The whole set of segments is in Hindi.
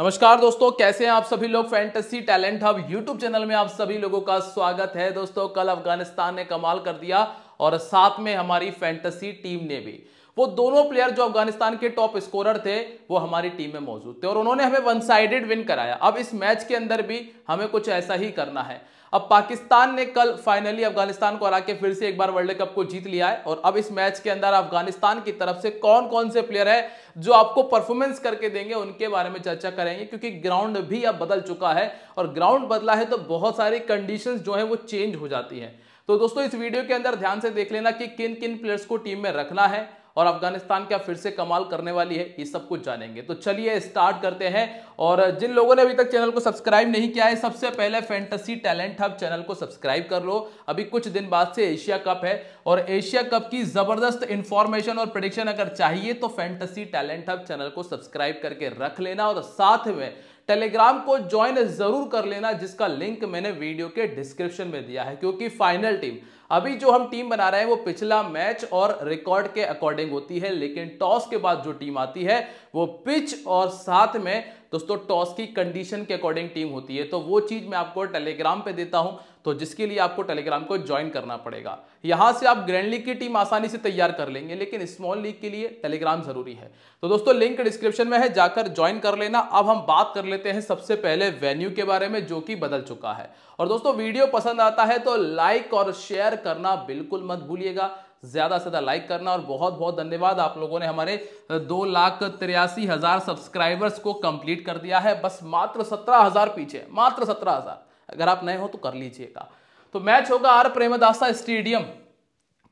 नमस्कार दोस्तों कैसे हैं आप सभी लोग fantasy talent hub YouTube channel में आप सभी लोगों का स्वागत है दोस्तों कल अफगानिस्तान ने कमाल कर दिया और साथ में हमारी फैंटेसी टीम ने भी वो दोनों प्लेयर जो अफगानिस्तान के टॉप स्कोरर थे वो हमारी टीम में मौजूद थे और उन्होंने हमें वन साइडेड विन कराया अब इस मैच के अंदर भी हमें कुछ ऐसा ही करना है अब पाकिस्तान ने कल फाइनली अफगानिस्तान को हरा के फिर से एक बार वर्ल्ड कप को जीत लिया है और अब इस मैच के अंदर अफगानिस्तान की तरफ से कौन कौन से प्लेयर है जो आपको परफॉर्मेंस करके देंगे उनके बारे में चर्चा करेंगे क्योंकि ग्राउंड भी अब बदल चुका है और ग्राउंड बदला है तो बहुत सारी कंडीशन जो है वो चेंज हो जाती है तो दोस्तों इस वीडियो के अंदर ध्यान से देख लेना कि किन किन प्लेयर्स को टीम में रखना है और अफगानिस्तान क्या फिर से कमाल करने वाली है ये सब कुछ जानेंगे तो चलिए स्टार्ट करते हैं और जिन लोगों ने अभी तक चैनल को सब्सक्राइब नहीं किया है सबसे पहले फैंटसी टैलेंट हब चैनल को सब्सक्राइब कर लो अभी कुछ दिन बाद से एशिया कप है और एशिया कप की जबरदस्त इंफॉर्मेशन और प्रडिक्शन अगर चाहिए तो फैंटसी टैलेंट हब चैनल को सब्सक्राइब करके रख लेना और साथ में टेलीग्राम को ज्वाइन जरूर कर लेना जिसका लिंक मैंने वीडियो के डिस्क्रिप्शन में दिया है क्योंकि फाइनल टीम अभी जो हम टीम बना रहे हैं वो पिछला मैच और रिकॉर्ड के अकॉर्डिंग होती है लेकिन टॉस के बाद जो टीम आती है वो पिच और साथ में दोस्तों टॉस की कंडीशन के अकॉर्डिंग टीम होती है तो वो चीज मैं आपको टेलीग्राम पे देता हूं तो जिसके लिए आपको टेलीग्राम को ज्वाइन करना पड़ेगा यहां से आप ग्रैंड लीग की टीम आसानी से तैयार कर लेंगे लेकिन स्मॉल लीग के लिए टेलीग्राम जरूरी है तो दोस्तों लिंक डिस्क्रिप्शन में है जाकर ज्वाइन कर लेना अब हम बात कर लेते हैं सबसे पहले वेन्यू के बारे में जो कि बदल चुका है और दोस्तों वीडियो पसंद आता है तो लाइक और शेयर करना बिल्कुल मत भूलिएगा ज़्यादा से ज़्यादा लाइक करना और बहुत बहुत धन्यवाद आप लोगों ने हमारे दो लाख तिरासी हज़ार सब्सक्राइबर्स को कंप्लीट कर दिया है बस मात्र सत्रह हज़ार पीछे मात्र सत्रह हज़ार अगर आप नए हो तो कर लीजिएगा तो मैच होगा आर प्रेमदासा स्टेडियम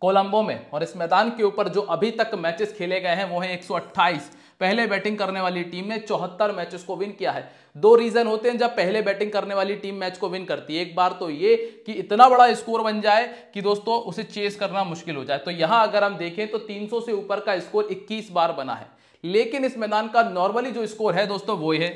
कोलंबो में और इस मैदान के ऊपर जो अभी तक मैचेस खेले गए हैं वो है एक पहले बैटिंग करने वाली टीम ने चौहत्तर मैचेस को विन किया है दो रीजन होते हैं जब पहले बैटिंग करने वाली टीम मैच को विन करती है एक बार तो ये कि इतना बड़ा स्कोर बन जाए कि दोस्तों उसे चेस करना मुश्किल हो जाए तो यहां अगर हम देखें तो तीन से ऊपर का स्कोर इक्कीस बार बना है लेकिन इस मैदान का नॉर्मली जो स्कोर है दोस्तों वो है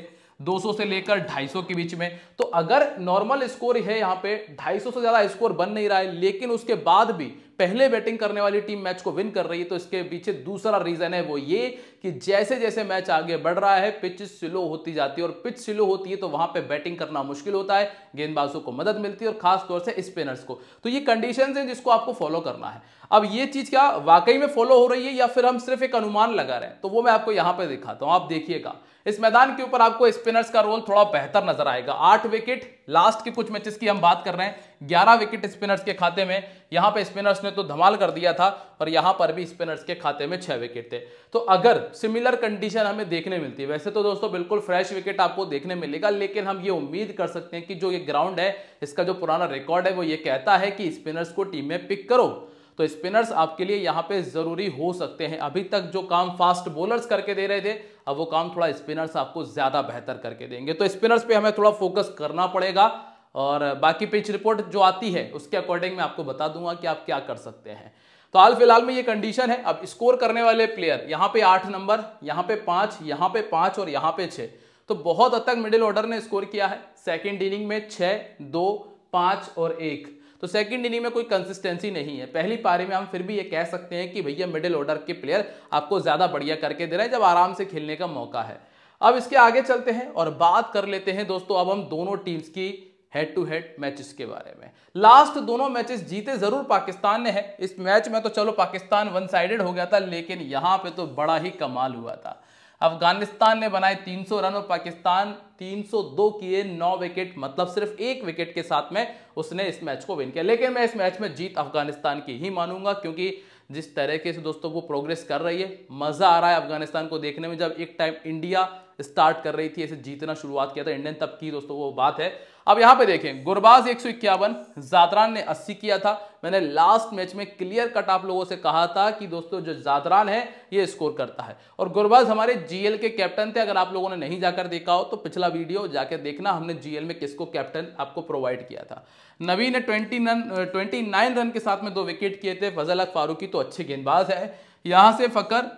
200 से लेकर 250 के बीच में तो अगर नॉर्मल स्कोर है यहाँ पे 250 से ज्यादा स्कोर बन नहीं रहा है लेकिन उसके बाद भी पहले बैटिंग करने वाली टीम मैच को विन कर रही है तो इसके पीछे दूसरा रीजन है वो ये कि जैसे जैसे मैच आगे बढ़ रहा है पिच स्लो होती जाती है और पिच स्लो होती है तो वहां पे बैटिंग करना मुश्किल होता है गेंदबाजों को मदद मिलती है और खासतौर से स्पिनर्स को तो ये कंडीशन है जिसको आपको फॉलो करना है अब ये चीज क्या वाकई में फॉलो हो रही है या फिर हम सिर्फ एक अनुमान लगा रहे हैं तो वो मैं आपको यहां पर दिखाता हूं आप देखिएगा इस मैदान के ऊपर आपको स्पिनर्स का रोल थोड़ा बेहतर नजर आएगा आठ विकेट लास्ट के कुछ मैचेस की हम बात कर रहे हैं ग्यारह विकेट स्पिनर्स के खाते में यहां पे स्पिनर्स ने तो धमाल कर दिया था और यहां पर भी स्पिनर्स के खाते में छह विकेट थे तो अगर सिमिलर कंडीशन हमें देखने मिलती है वैसे तो दोस्तों बिल्कुल फ्रेश विकेट आपको देखने मिलेगा लेकिन हम ये उम्मीद कर सकते हैं कि जो ये ग्राउंड है इसका जो पुराना रिकॉर्ड है वो ये कहता है कि स्पिनर्स को टीम में पिक करो तो स्पिनर्स आपके लिए यहाँ पे जरूरी हो सकते हैं अभी तक जो काम फास्ट बोलर्स करके दे रहे थे अब वो काम थोड़ा स्पिनर्स आपको ज्यादा बेहतर करके देंगे तो स्पिनर्स पे हमें थोड़ा फोकस करना पड़ेगा और बाकी पिच रिपोर्ट जो आती है उसके अकॉर्डिंग मैं आपको बता दूंगा कि आप क्या कर सकते हैं तो हाल फिलहाल में ये कंडीशन है अब स्कोर करने वाले प्लेयर यहाँ पे आठ नंबर यहाँ पे पांच यहाँ पे पांच और यहाँ पे छह तो बहुत हद तक मिडिल ऑर्डर ने स्कोर किया है सेकेंड इनिंग में छ दो पांच और एक तो सेकंड इनिंग में कोई कंसिस्टेंसी नहीं है पहली पारी में हम फिर भी ये कह सकते हैं कि भैया मिडिल ऑर्डर के प्लेयर आपको ज़्यादा बढ़िया करके दे रहे हैं जब आराम से खेलने का मौका है अब इसके आगे चलते हैं और बात कर लेते हैं दोस्तों अब हम दोनों टीम्स की हेड टू हेड मैचेस के बारे में लास्ट दोनों मैचेस जीते जरूर पाकिस्तान ने है इस मैच में तो चलो पाकिस्तान वन साइडेड हो गया था लेकिन यहाँ पे तो बड़ा ही कमाल हुआ था अफगानिस्तान ने बनाए 300 रन और पाकिस्तान 302 किए 9 विकेट मतलब सिर्फ एक विकेट के साथ में उसने इस मैच को विन किया लेकिन मैं इस मैच में जीत अफगानिस्तान की ही मानूंगा क्योंकि जिस तरीके से दोस्तों वो प्रोग्रेस कर रही है मज़ा आ रहा है अफगानिस्तान को देखने में जब एक टाइम इंडिया स्टार्ट कर रही थी ऐसे जीतना शुरुआत किया था इंडियन तब की दोस्तों वो बात है अब यहां पे देखें गुरबाज एक सौ इक्यावन जादरान ने 80 किया था मैंने लास्ट मैच में क्लियर कट आप लोगों से कहा था कि दोस्तों जो जादरान है ये स्कोर करता है और गुरबाज हमारे जीएल के कैप्टन थे अगर आप लोगों ने नहीं जाकर देखा हो तो पिछला वीडियो जाकर देखना हमने जीएल में किसको कैप्टन आपको प्रोवाइड किया था नवी ने ट्वेंटी ट्वेंटी रन के साथ में दो विकेट किए थे फजल अक फारूकी तो अच्छे गेंदबाज है यहाँ से फकर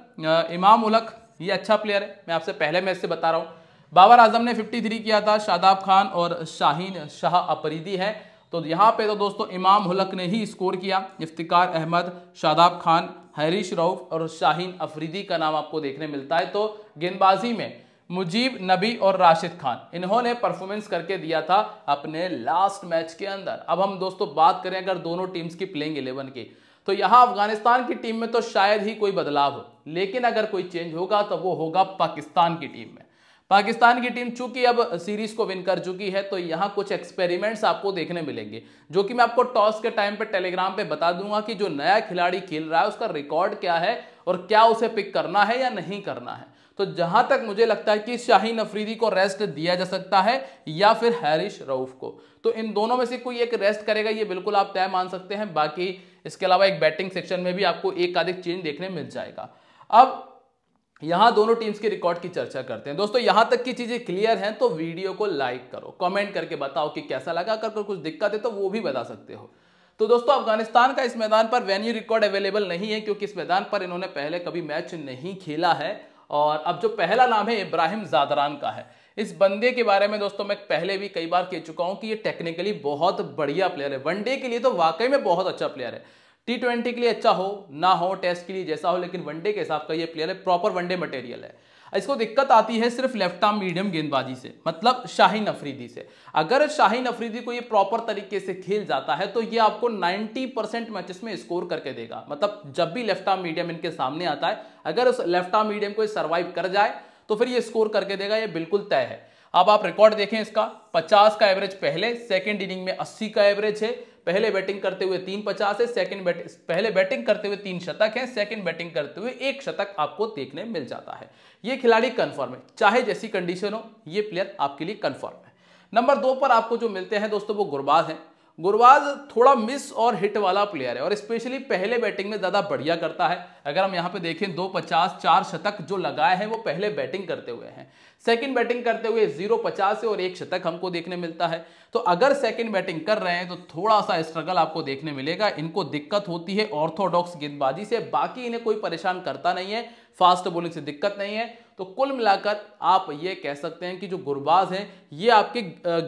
इमाम उलक ये अच्छा प्लेयर है मैं आपसे पहले मैच से बता रहा हूँ बाबर आजम ने 53 किया था शादाब खान और शाहीन शाह अपरीदी है तो यहाँ पे तो दोस्तों इमाम हुलक ने ही स्कोर किया इफ्तिकार अहमद शादाब खान हरीश रऊफ और शाहीन अफरीदी का नाम आपको देखने मिलता है तो गेंदबाजी में मुजीब नबी और राशिद खान इन्होंने परफॉर्मेंस करके दिया था अपने लास्ट मैच के अंदर अब हम दोस्तों बात करें अगर दोनों टीम्स की प्लेइंग इलेवन की तो यहां अफगानिस्तान की टीम में तो शायद ही कोई बदलाव हो लेकिन अगर कोई चेंज होगा तो वो होगा पाकिस्तान की टीम में पाकिस्तान की टीम चूंकि अब सीरीज को विन कर चुकी है तो यहां कुछ एक्सपेरिमेंट्स आपको देखने मिलेंगे जो कि मैं आपको टॉस के टाइम पे टेलीग्राम पे बता दूंगा कि जो नया खिलाड़ी खेल रहा है उसका रिकॉर्ड क्या है और क्या उसे पिक करना है या नहीं करना है तो जहां तक मुझे लगता है कि शाहीन अफरीदी को रेस्ट दिया जा सकता है या फिर हैरिश रऊफ को तो इन दोनों में से कोई एक रेस्ट करेगा ये बिल्कुल आप तय मान सकते हैं बाकी इसके अलावा एक बैटिंग सेक्शन में भी आपको एक अधिक चेंज देखने मिल जाएगा अब यहां दोनों टीम्स के रिकॉर्ड की चर्चा करते हैं दोस्तों यहां तक की चीजें क्लियर हैं तो वीडियो को लाइक करो कमेंट करके बताओ कि कैसा लगा अगर कोई कुछ दिक्कत है तो वो भी बता सकते हो तो दोस्तों अफगानिस्तान का इस मैदान पर वेन्यू रिकॉर्ड अवेलेबल नहीं है क्योंकि इस मैदान पर इन्होंने पहले कभी मैच नहीं खेला है और अब जो पहला नाम है इब्राहिम जादरान का है इस बंदे के बारे में दोस्तों मैं पहले भी कई बार कह चुका हूं कि ये टेक्निकली बहुत बढ़िया प्लेयर है वनडे के लिए तो वाकई में बहुत अच्छा प्लेयर है टी ट्वेंटी के लिए अच्छा हो ना हो टेस्ट के लिए जैसा हो लेकिन वनडे के हिसाब का ये प्लेयर है प्रॉपर वनडे मटेरियल है इसको दिक्कत आती है सिर्फ लेफ्ट आर्म मीडियम गेंदबाजी से मतलब शाहीन अफरीदी से अगर शाहीन अफरीदी को ये प्रॉपर तरीके से खेल जाता है तो ये आपको 90 परसेंट मैचेस में स्कोर करके देगा मतलब जब भी लेफ्ट आर्म मीडियम इनके सामने आता है अगर उस लेफ्ट आर्म मीडियम को सर्वाइव कर जाए तो फिर ये स्कोर करके देगा ये बिल्कुल तय है अब आप रिकॉर्ड देखें इसका 50 का एवरेज पहले सेकंड इनिंग में 80 का एवरेज है पहले बैटिंग करते हुए तीन पचास है सेकंड बैट पहले बैटिंग करते हुए तीन शतक है सेकंड बैटिंग करते हुए एक शतक आपको देखने मिल जाता है ये खिलाड़ी कंफर्म है चाहे जैसी कंडीशन हो ये प्लेयर आपके लिए कंफर्म है नंबर दो पर आपको जो मिलते हैं दोस्तों वो गुरबाज हैं गुरबाज थोड़ा मिस और हिट वाला प्लेयर है और स्पेशली पहले बैटिंग में ज़्यादा बढ़िया करता है अगर हम यहाँ पे देखें दो पचास चार शतक जो लगाए हैं वो पहले बैटिंग करते हुए हैं सेकंड बैटिंग करते हुए जीरो पचास से और एक शतक हमको देखने मिलता है तो अगर सेकंड बैटिंग कर रहे हैं तो थोड़ा सा स्ट्रगल आपको देखने मिलेगा इनको दिक्कत होती है ऑर्थोडॉक्स गेंदबाजी से बाकी इन्हें कोई परेशान करता नहीं है फास्ट बोलिंग से दिक्कत नहीं है तो कुल मिलाकर आप ये कह सकते हैं कि जो गुरबाज हैं ये आपके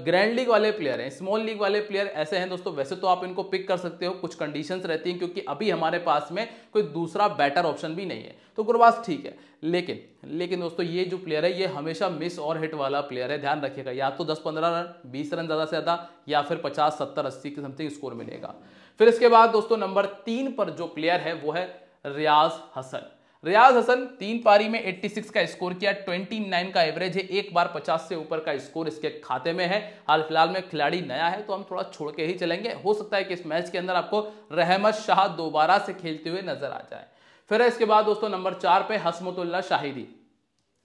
ग्रैंड लीग वाले प्लेयर हैं स्मॉल लीग वाले प्लेयर ऐसे हैं दोस्तों वैसे तो आप इनको पिक कर सकते हो कुछ कंडीशंस रहती हैं क्योंकि अभी हमारे पास में कोई दूसरा बेटर ऑप्शन भी नहीं है तो गुरबाज ठीक है लेकिन लेकिन दोस्तों ये जो प्लेयर है ये हमेशा मिस और हिट वाला प्लेयर है ध्यान रखिएगा या तो दस पंद्रह रन बीस रन ज़्यादा से ज़्यादा या फिर पचास सत्तर अस्सी के समथिंग स्कोर मिलेगा फिर इसके बाद दोस्तों नंबर तीन पर जो प्लेयर है वो है रियाज हसन रियाज हसन तीन पारी में 86 का स्कोर किया 29 का एवरेज है एक बार 50 से ऊपर का स्कोर इसके खाते में है हाल फिलहाल में खिलाड़ी नया है तो हम थोड़ा छोड़ के ही चलेंगे हो सकता है कि इस मैच के अंदर आपको रहमत शाह दोबारा से खेलते हुए नजर आ जाए फिर इसके बाद दोस्तों नंबर चार पे हसमतुल्ला शाहिदी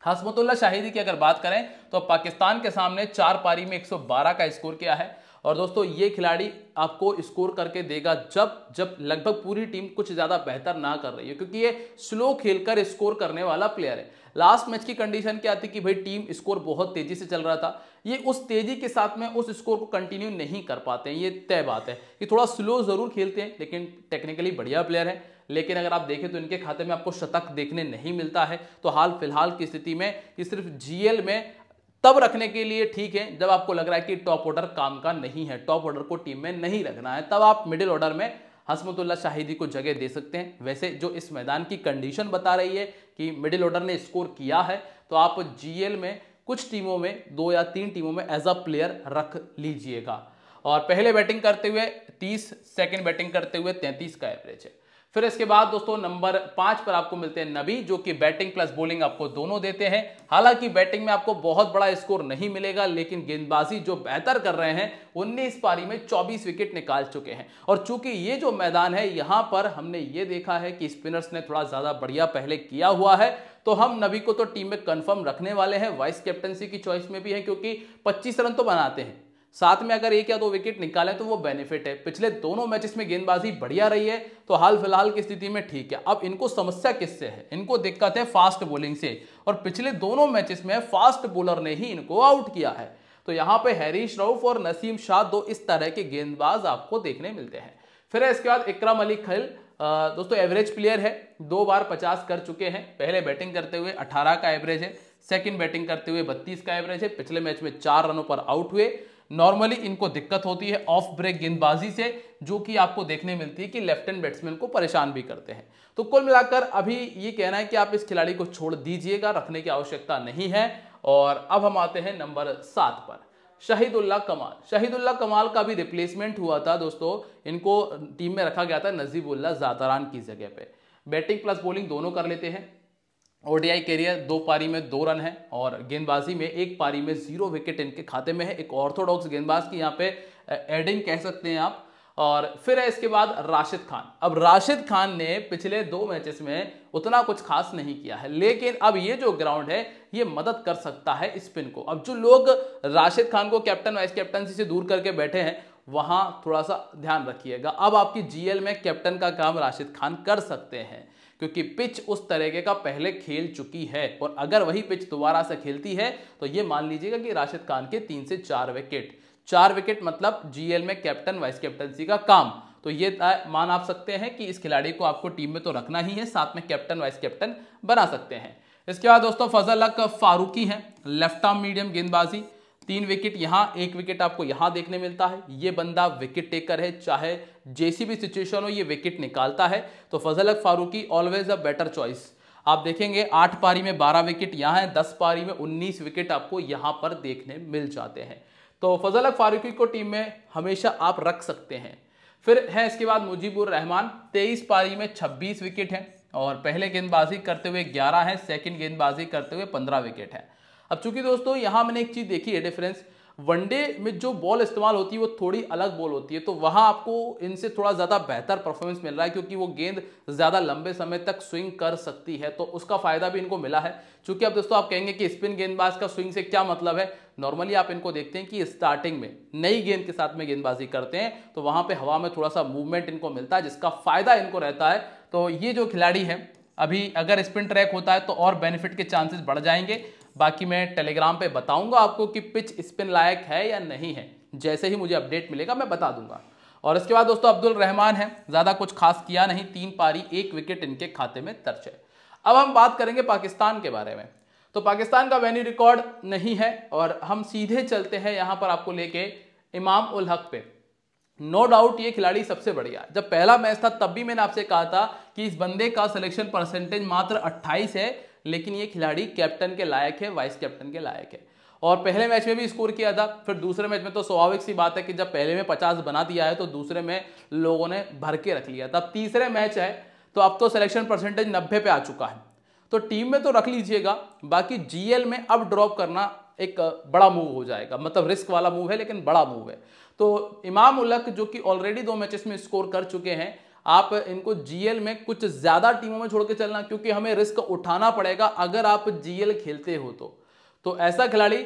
हसमतुल्ला शाहिदी की अगर बात करें तो पाकिस्तान के सामने चार पारी में एक का स्कोर किया है और दोस्तों ये खिलाड़ी आपको स्कोर करके देगा जब जब लगभग पूरी टीम कुछ ज़्यादा बेहतर ना कर रही है क्योंकि ये स्लो खेलकर स्कोर करने वाला प्लेयर है लास्ट मैच की कंडीशन क्या थी कि भाई टीम स्कोर बहुत तेज़ी से चल रहा था ये उस तेज़ी के साथ में उस स्कोर को कंटिन्यू नहीं कर पाते हैं ये तय बात है कि थोड़ा स्लो ज़रूर खेलते हैं लेकिन टेक्निकली बढ़िया प्लेयर है लेकिन अगर आप देखें तो इनके खाते में आपको शतक देखने नहीं मिलता है तो हाल फिलहाल की स्थिति में कि सिर्फ जीएल में तब रखने के लिए ठीक है जब आपको लग रहा है कि टॉप ऑर्डर काम का नहीं है टॉप ऑर्डर को टीम में नहीं रखना है तब आप मिडिल ऑर्डर में हसमतुल्ला शाहिदी को जगह दे सकते हैं वैसे जो इस मैदान की कंडीशन बता रही है कि मिडिल ऑर्डर ने स्कोर किया है तो आप जी में कुछ टीमों में दो या तीन टीमों में एज अ प्लेयर रख लीजिएगा और पहले बैटिंग करते हुए तीस सेकेंड बैटिंग करते हुए तैंतीस का एवरेज है फिर इसके बाद दोस्तों नंबर पांच पर आपको मिलते हैं नबी जो कि बैटिंग प्लस बोलिंग आपको दोनों देते हैं हालांकि बैटिंग में आपको बहुत बड़ा स्कोर नहीं मिलेगा लेकिन गेंदबाजी जो बेहतर कर रहे हैं उन्नीस पारी में चौबीस विकेट निकाल चुके हैं और चूंकि ये जो मैदान है यहां पर हमने ये देखा है कि स्पिनर्स ने थोड़ा ज्यादा बढ़िया पहले किया हुआ है तो हम नबी को तो टीम में कंफर्म रखने वाले हैं वाइस कैप्टनसी की चॉइस में भी है क्योंकि 25 रन तो बनाते हैं साथ में अगर एक या दो विकेट निकालें तो वो बेनिफिट है पिछले दोनों मैचेस में गेंदबाजी बढ़िया रही है तो हाल फिलहाल की स्थिति में ठीक है अब इनको समस्या किससे है इनको दिक्कत है फास्ट बॉलिंग से और पिछले दोनों मैचेस में फास्ट बॉलर ने ही इनको आउट किया है तो यहाँ पे हैरीश राउफ और नसीम शाह दो इस तरह के गेंदबाज आपको देखने मिलते हैं फिर है इसके बाद इक्रम अली खल दोस्तों एवरेज प्लेयर है दो बार पचास कर चुके हैं पहले बैटिंग करते हुए अठारह का एवरेज है सेकेंड बैटिंग करते हुए बत्तीस का एवरेज है पिछले मैच में चार रनों पर आउट हुए नॉर्मली इनको दिक्कत होती है ऑफ ब्रेक गेंदबाजी से जो कि आपको देखने मिलती है कि लेफ्ट हैंड बैट्समैन को परेशान भी करते हैं तो कुल मिलाकर अभी ये कहना है कि आप इस खिलाड़ी को छोड़ दीजिएगा रखने की आवश्यकता नहीं है और अब हम आते हैं नंबर सात पर शहीदुल्ला कमाल शहीदुल्ला कमाल का भी रिप्लेसमेंट हुआ था दोस्तों इनको टीम में रखा गया था नजीबुल्ला जातरान की जगह पे बैटिंग प्लस बॉलिंग दोनों कर लेते हैं ओडीआई कैरियर दो पारी में दो रन है और गेंदबाजी में एक पारी में जीरो विकेट इनके खाते में है एक ऑर्थोडॉक्स गेंदबाज की यहाँ पे एडिंग कह सकते हैं आप और फिर है इसके बाद राशिद खान अब राशिद खान ने पिछले दो मैचेस में उतना कुछ खास नहीं किया है लेकिन अब ये जो ग्राउंड है ये मदद कर सकता है स्पिन को अब जो लोग राशिद खान को कैप्टन वाइस कैप्टनसी से दूर करके बैठे हैं वहाँ थोड़ा सा ध्यान रखिएगा अब आपकी जीएल में कैप्टन का काम राशिद खान कर सकते हैं क्योंकि पिच उस तरीके का पहले खेल चुकी है और अगर वही पिच दोबारा से खेलती है तो ये मान लीजिएगा कि राशिद खान के तीन से चार विकेट चार विकेट मतलब जीएल में कैप्टन वाइस कैप्टनसी का काम तो ये मान आप सकते हैं कि इस खिलाड़ी को आपको टीम में तो रखना ही है साथ में कैप्टन वाइस कैप्टन बना सकते हैं इसके बाद दोस्तों फजल अक फारूकी हैं लेफ्ट आर्म मीडियम गेंदबाजी तीन विकेट यहाँ एक विकेट आपको यहाँ देखने मिलता है ये बंदा विकेट टेकर है चाहे जैसी भी सिचुएशन हो ये विकेट निकालता है तो Fazal Haq Farooqi always a better choice आप देखेंगे आठ पारी में बारह विकेट यहाँ है दस पारी में उन्नीस विकेट आपको यहाँ पर देखने मिल जाते हैं तो फजल अक फारूकी को टीम में हमेशा आप रख सकते हैं फिर है इसके बाद मुजीबुर रहमान तेईस पारी में छब्बीस विकेट हैं और पहले गेंदबाजी करते हुए ग्यारह हैं सेकेंड गेंदबाजी करते हुए पंद्रह विकेट हैं अब चूंकि दोस्तों यहां मैंने एक चीज़ देखी है डिफरेंस वनडे में जो बॉल इस्तेमाल होती है वो थोड़ी अलग बॉल होती है तो वहां आपको इनसे थोड़ा ज़्यादा बेहतर परफॉर्मेंस मिल रहा है क्योंकि वो गेंद ज़्यादा लंबे समय तक स्विंग कर सकती है तो उसका फ़ायदा भी इनको मिला है क्योंकि अब दोस्तों आप कहेंगे कि स्पिन गेंदबाज का स्विंग से क्या मतलब है नॉर्मली आप इनको देखते हैं कि स्टार्टिंग में नई गेंद के साथ में गेंदबाजी करते हैं तो वहां पर हवा में थोड़ा सा मूवमेंट इनको मिलता है जिसका फ़ायदा इनको रहता है तो ये जो खिलाड़ी है अभी अगर स्पिन ट्रैक होता है तो और बेनिफिट के चांसेस बढ़ जाएंगे बाकी मैं टेलीग्राम पे बताऊंगा आपको कि पिच स्पिन लायक है या नहीं है जैसे ही मुझे अपडेट मिलेगा मैं बता दूंगा और इसके बाद दोस्तों अब्दुल रहमान है ज़्यादा कुछ खास किया नहीं तीन पारी एक विकेट इनके खाते में दर्ज है अब हम बात करेंगे पाकिस्तान के बारे में तो पाकिस्तान का वेन्यू रिकॉर्ड नहीं है और हम सीधे चलते हैं यहाँ पर आपको लेके इमाम उल हक पे नो no डाउट ये खिलाड़ी सबसे बढ़िया जब पहला मैच था तब भी मैंने आपसे कहा था कि इस बंदे का सिलेक्शन परसेंटेज मात्र 28 है लेकिन ये खिलाड़ी कैप्टन के लायक है वाइस कैप्टन के लायक है और पहले मैच में भी स्कोर किया था फिर दूसरे मैच में तो स्वाभाविक सी बात है कि जब पहले में पचास बना दिया है तो दूसरे में लोगों ने भर के रख लिया था तीसरे मैच है तो अब तो सिलेक्शन परसेंटेज नब्बे पे आ चुका है तो टीम में तो रख लीजिएगा बाकी जीएल में अब ड्रॉप करना एक बड़ा मूव हो जाएगा मतलब रिस्क वाला मूव है लेकिन बड़ा मूव है तो इमाम उलक जो कि ऑलरेडी दो मैचेस में स्कोर कर चुके हैं आप इनको जीएल में कुछ ज़्यादा टीमों में छोड़ के चलना क्योंकि हमें रिस्क उठाना पड़ेगा अगर आप जीएल खेलते हो तो तो ऐसा खिलाड़ी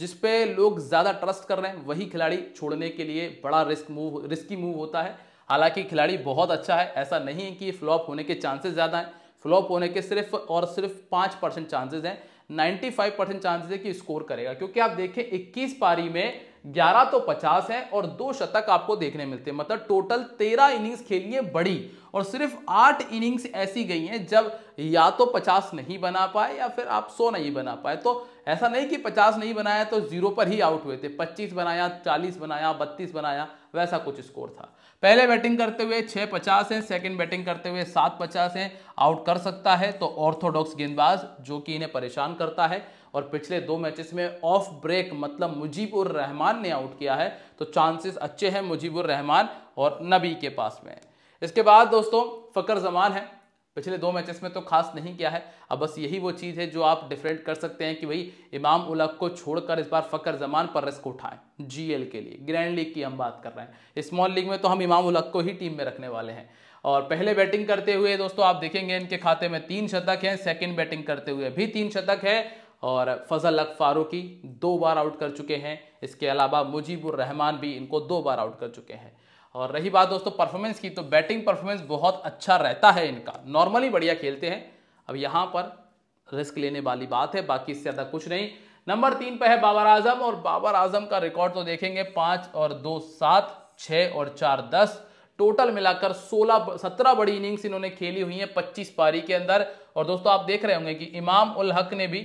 जिसपे लोग ज़्यादा ट्रस्ट कर रहे हैं वही खिलाड़ी छोड़ने के लिए बड़ा रिस्क मूव रिस्की मूव होता है हालांकि खिलाड़ी बहुत अच्छा है ऐसा नहीं है कि फ्लॉप होने के चांसेस ज़्यादा हैं फ्लॉप होने के सिर्फ और सिर्फ पाँच परसेंट चांसेज हैं फाइव परसेंट चांसेज है कि स्कोर करेगा क्योंकि आप देखें 21 पारी में ग्यारह तो पचास है और दो शतक आपको देखने मिलते हैं मतलब टोटल तेरह इनिंग्स खेली है बड़ी और सिर्फ आठ इनिंग्स ऐसी गई हैं जब या तो पचास नहीं बना पाए या फिर आप सौ नहीं बना पाए तो ऐसा नहीं कि पचास नहीं बनाया तो जीरो पर ही आउट हुए थे पच्चीस बनाया चालीस बनाया बत्तीस बनाया वैसा कुछ स्कोर था पहले बैटिंग करते हुए छः पचास हैं सेकंड बैटिंग करते हुए सात पचास हैं आउट कर सकता है तो ऑर्थोडॉक्स गेंदबाज जो कि इन्हें परेशान करता है और पिछले दो मैचेस में ऑफ ब्रेक मतलब मुजीबुर रहमान ने आउट किया है तो चांसेस अच्छे हैं मुजीबुर रहमान और नबी के पास में इसके बाद दोस्तों फ़कर जमान है पिछले दो मैचेस में तो खास नहीं किया है अब बस यही वो चीज़ है जो आप डिफरेंट कर सकते हैं कि भाई इमाम उलग को छोड़कर इस बार फ़कर जमान पर रिस्क उठाएं जीएल के लिए ग्रैंड लीग की हम बात कर रहे हैं स्मॉल लीग में तो हम इमाम उलग को ही टीम में रखने वाले हैं और पहले बैटिंग करते हुए दोस्तों आप देखेंगे इनके खाते में तीन शतक हैं सेकंड बैटिंग करते हुए भी तीन शतक है और फजल अक फारूकी दो बार आउट कर चुके हैं इसके अलावा मुजीबुर रहमान भी इनको दो बार आउट कर चुके हैं और रही बात दोस्तों परफॉर्मेंस की तो बैटिंग परफॉर्मेंस बहुत अच्छा रहता है इनका नॉर्मली बढ़िया खेलते हैं अब यहाँ पर रिस्क लेने वाली बात है बाकी इससे ज़्यादा कुछ नहीं नंबर तीन पर है बाबर आजम और बाबर आजम का रिकॉर्ड तो देखेंगे पाँच और दो सात छः और चार दस टोटल मिलाकर 16 17 बड़ी इनिंग्स इन्होंने खेली हुई हैं 25 पारी के अंदर और दोस्तों आप देख रहे होंगे कि इमाम उल हक ने भी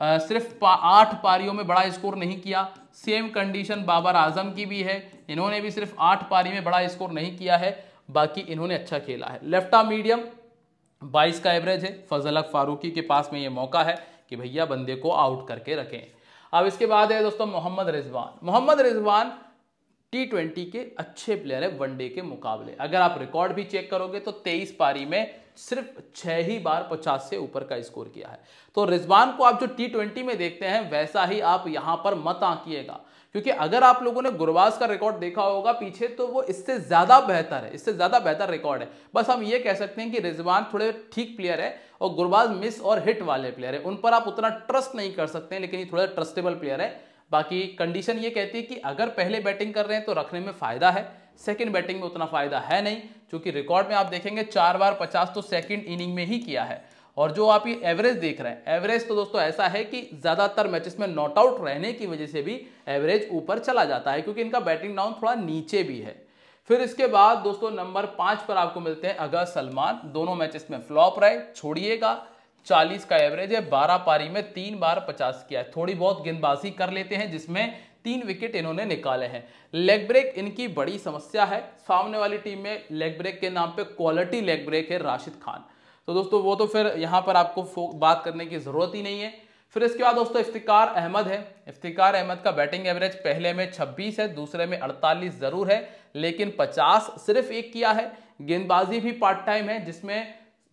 सिर्फ पा, आठ पारियों में बड़ा स्कोर नहीं किया सेम कंडीशन बाबर आजम की भी है इन्होंने भी सिर्फ आठ पारी में बड़ा स्कोर नहीं किया है बाकी इन्होंने अच्छा खेला है लेफ्ट आर्म मीडियम 22 का एवरेज है फजल हक फारूकी के पास में ये मौका है कि भैया बंदे को आउट करके रखें अब इसके बाद है दोस्तों मोहम्मद रिजवान मोहम्मद रिजवान टी ट्वेंटी के अच्छे प्लेयर है वनडे के मुकाबले अगर आप रिकॉर्ड भी चेक करोगे तो तेईस पारी में सिर्फ छह ही बार पचास से ऊपर का स्कोर किया है तो रिजवान को आप जो टी ट्वेंटी में देखते हैं वैसा ही आप यहां पर मत आंकिएगा क्योंकि अगर आप लोगों ने गुरबाज का रिकॉर्ड देखा होगा पीछे तो वो इससे ज़्यादा बेहतर है इससे ज़्यादा बेहतर रिकॉर्ड है बस हम ये कह सकते हैं कि रिजवान थोड़े ठीक प्लेयर है और गुरबाज मिस और हिट वाले प्लेयर है उन पर आप उतना ट्रस्ट नहीं कर सकते लेकिन ये थोड़ा ट्रस्टेबल प्लेयर है बाकी कंडीशन ये कहती है कि अगर पहले बैटिंग कर रहे हैं तो रखने में फ़ायदा है सेकंड बैटिंग में उतना फायदा है नहीं क्योंकि रिकॉर्ड में आप देखेंगे चार बार पचास तो सेकंड इनिंग में ही किया है और जो आप ये एवरेज देख रहे हैं एवरेज तो दोस्तों ऐसा है कि ज़्यादातर मैचेस में नॉट आउट रहने की वजह से भी एवरेज ऊपर चला जाता है क्योंकि इनका बैटिंग डाउन थोड़ा नीचे भी है फिर इसके बाद दोस्तों नंबर पांच पर आपको मिलते हैं अगर सलमान दोनों मैचेस में फ्लॉप रहे छोड़िएगा चालीस का एवरेज है बारह पारी में तीन बार पचास किया है थोड़ी बहुत गेंदबाजी कर लेते हैं जिसमें तीन विकेट इन्होंने निकाले हैं लेग ब्रेक इनकी बड़ी समस्या है सामने वाली टीम में लेग ब्रेक के नाम पे क्वालिटी लेग ब्रेक है राशिद खान तो दोस्तों वो तो फिर यहाँ पर आपको बात करने की ज़रूरत ही नहीं है फिर इसके बाद दोस्तों इफ्तिकार अहमद है इफ्तिकार अहमद का बैटिंग एवरेज पहले में 26 है दूसरे में 48 ज़रूर है लेकिन 50 सिर्फ एक किया है गेंदबाजी भी पार्ट टाइम है जिसमें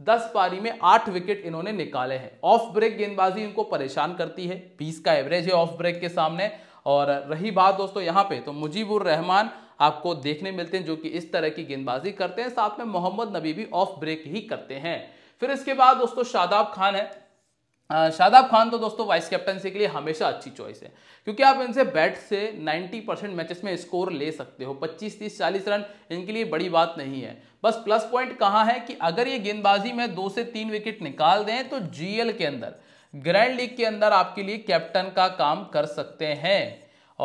10 पारी में 8 विकेट इन्होंने निकाले हैं ऑफ ब्रेक गेंदबाजी इनको परेशान करती है 20 का एवरेज है ऑफ ब्रेक के सामने और रही बात दोस्तों यहाँ पे तो मुजीबुर रहमान आपको देखने मिलते हैं जो कि इस तरह की गेंदबाजी करते हैं साथ में मोहम्मद नबी भी ऑफ ब्रेक ही करते हैं फिर इसके बाद दोस्तों शादाब खान है शादाब खान तो दोस्तों वाइस कैप्टनसी के लिए हमेशा अच्छी चॉइस है क्योंकि आप इनसे बैट से 90 परसेंट मैचेस में स्कोर ले सकते हो 25 30 40 रन इनके लिए बड़ी बात नहीं है बस प्लस पॉइंट कहाँ है कि अगर ये गेंदबाजी में दो से तीन विकेट निकाल दें तो जीएल के अंदर ग्रैंड लीग के अंदर आपके लिए कैप्टन का काम कर सकते हैं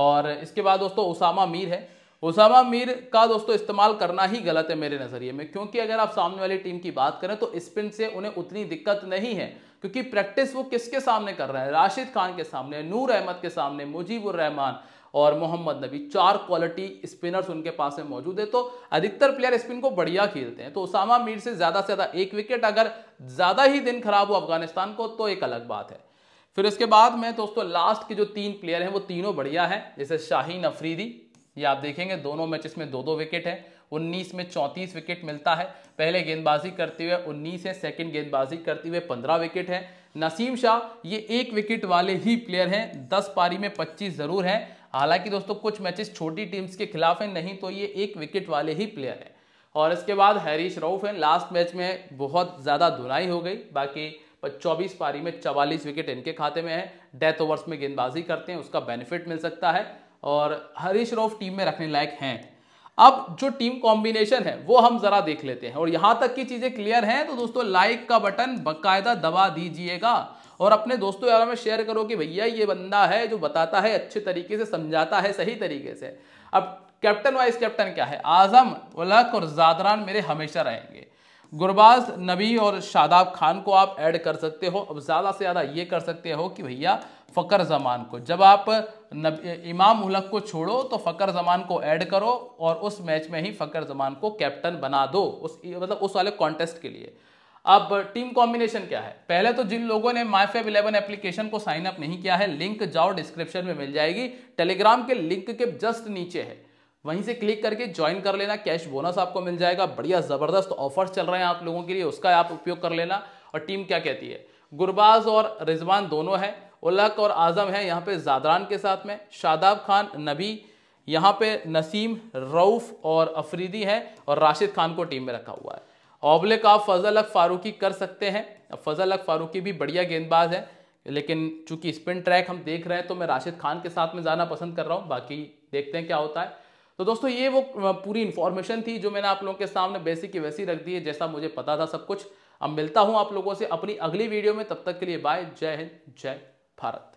और इसके बाद दोस्तों उसामा मीर है उसामा मीर का दोस्तों इस्तेमाल करना ही गलत है मेरे नज़रिए में क्योंकि अगर आप सामने वाली टीम की बात करें तो स्पिन से उन्हें उतनी दिक्कत नहीं है क्योंकि प्रैक्टिस वो किसके सामने कर रहे हैं राशिद खान के सामने नूर अहमद के सामने मुजीबुर रहमान और मोहम्मद नबी चार क्वालिटी स्पिनर्स उनके पास में मौजूद है तो अधिकतर प्लेयर स्पिन को बढ़िया खेलते हैं तो उसामा मीर से ज़्यादा से ज़्यादा एक विकेट अगर ज़्यादा ही दिन खराब हो अफगानिस्तान को तो एक अलग बात है फिर उसके बाद में दोस्तों लास्ट के जो तीन प्लेयर हैं वो तीनों बढ़िया हैं जैसे शाहीन अफरीदी ये आप देखेंगे दोनों मैचेस में दो दो विकेट हैं 19 में 34 विकेट मिलता है पहले गेंदबाजी करते हुए 19 है सेकंड गेंदबाजी करते हुए 15 विकेट है नसीम शाह ये एक विकेट वाले ही प्लेयर हैं 10 पारी में 25 ज़रूर हैं हालांकि दोस्तों कुछ मैचेस छोटी टीम्स के खिलाफ हैं नहीं तो ये एक विकेट वाले ही प्लेयर हैं और इसके बाद हैरीश रऊफ हैं लास्ट मैच में बहुत ज़्यादा धुनाई हो गई बाकी चौबीस पारी में चवालीस विकेट इनके खाते में है डेथ ओवर्स में गेंदबाजी करते हैं उसका बेनिफिट मिल सकता है और हरीश रऊफ टीम में रखने लायक हैं अब जो टीम कॉम्बिनेशन है वो हम जरा देख लेते हैं और यहां तक की चीजें क्लियर हैं तो दोस्तों लाइक का बटन बाकायदा दबा दीजिएगा और अपने दोस्तों यारों में शेयर करो कि भैया ये बंदा है जो बताता है अच्छे तरीके से समझाता है सही तरीके से अब कैप्टन वाइस कैप्टन क्या है आजम उलक और जादरान मेरे हमेशा रहेंगे गुरबाज नबी और शादाब खान को आप ऐड कर सकते हो अब ज़्यादा से ज़्यादा ये कर सकते हो कि भैया फ़कर जमान को जब आप इमाम उलक को छोड़ो तो फ़कर जमान को ऐड करो और उस मैच में ही फ़कर जमान को कैप्टन बना दो उस मतलब उस वाले कॉन्टेस्ट के लिए अब टीम कॉम्बिनेशन क्या है पहले तो जिन लोगों ने माई फेब इलेवन एप्लीकेशन को साइन अप नहीं किया है लिंक जाओ डिस्क्रिप्शन में मिल जाएगी टेलीग्राम के लिंक के जस्ट नीचे है वहीं से क्लिक करके ज्वाइन कर लेना कैश बोनस आपको मिल जाएगा बढ़िया ज़बरदस्त ऑफर्स चल रहे हैं आप लोगों के लिए उसका आप उपयोग कर लेना और टीम क्या कहती है गुरबाज और रिजवान दोनों हैं उलक और आज़म है यहाँ पे जादरान के साथ में शादाब खान नबी यहाँ पे नसीम रऊफ़ और अफरीदी है और राशिद खान को टीम में रखा हुआ है ऑब्लिक आप फजल अक फारूकी कर सकते हैं अब फजल अक फारूकी भी बढ़िया गेंदबाज है लेकिन चूंकि स्पिन ट्रैक हम देख रहे हैं तो मैं राशिद खान के साथ में जाना पसंद कर रहा हूँ बाकी देखते हैं क्या होता है तो दोस्तों ये वो पूरी इन्फॉर्मेशन थी जो मैंने आप लोगों के सामने बेसिक की वैसी रख दी है जैसा मुझे पता था सब कुछ अब मिलता हूँ आप लोगों से अपनी अगली वीडियो में तब तक के लिए बाय जय हिंद जय भारत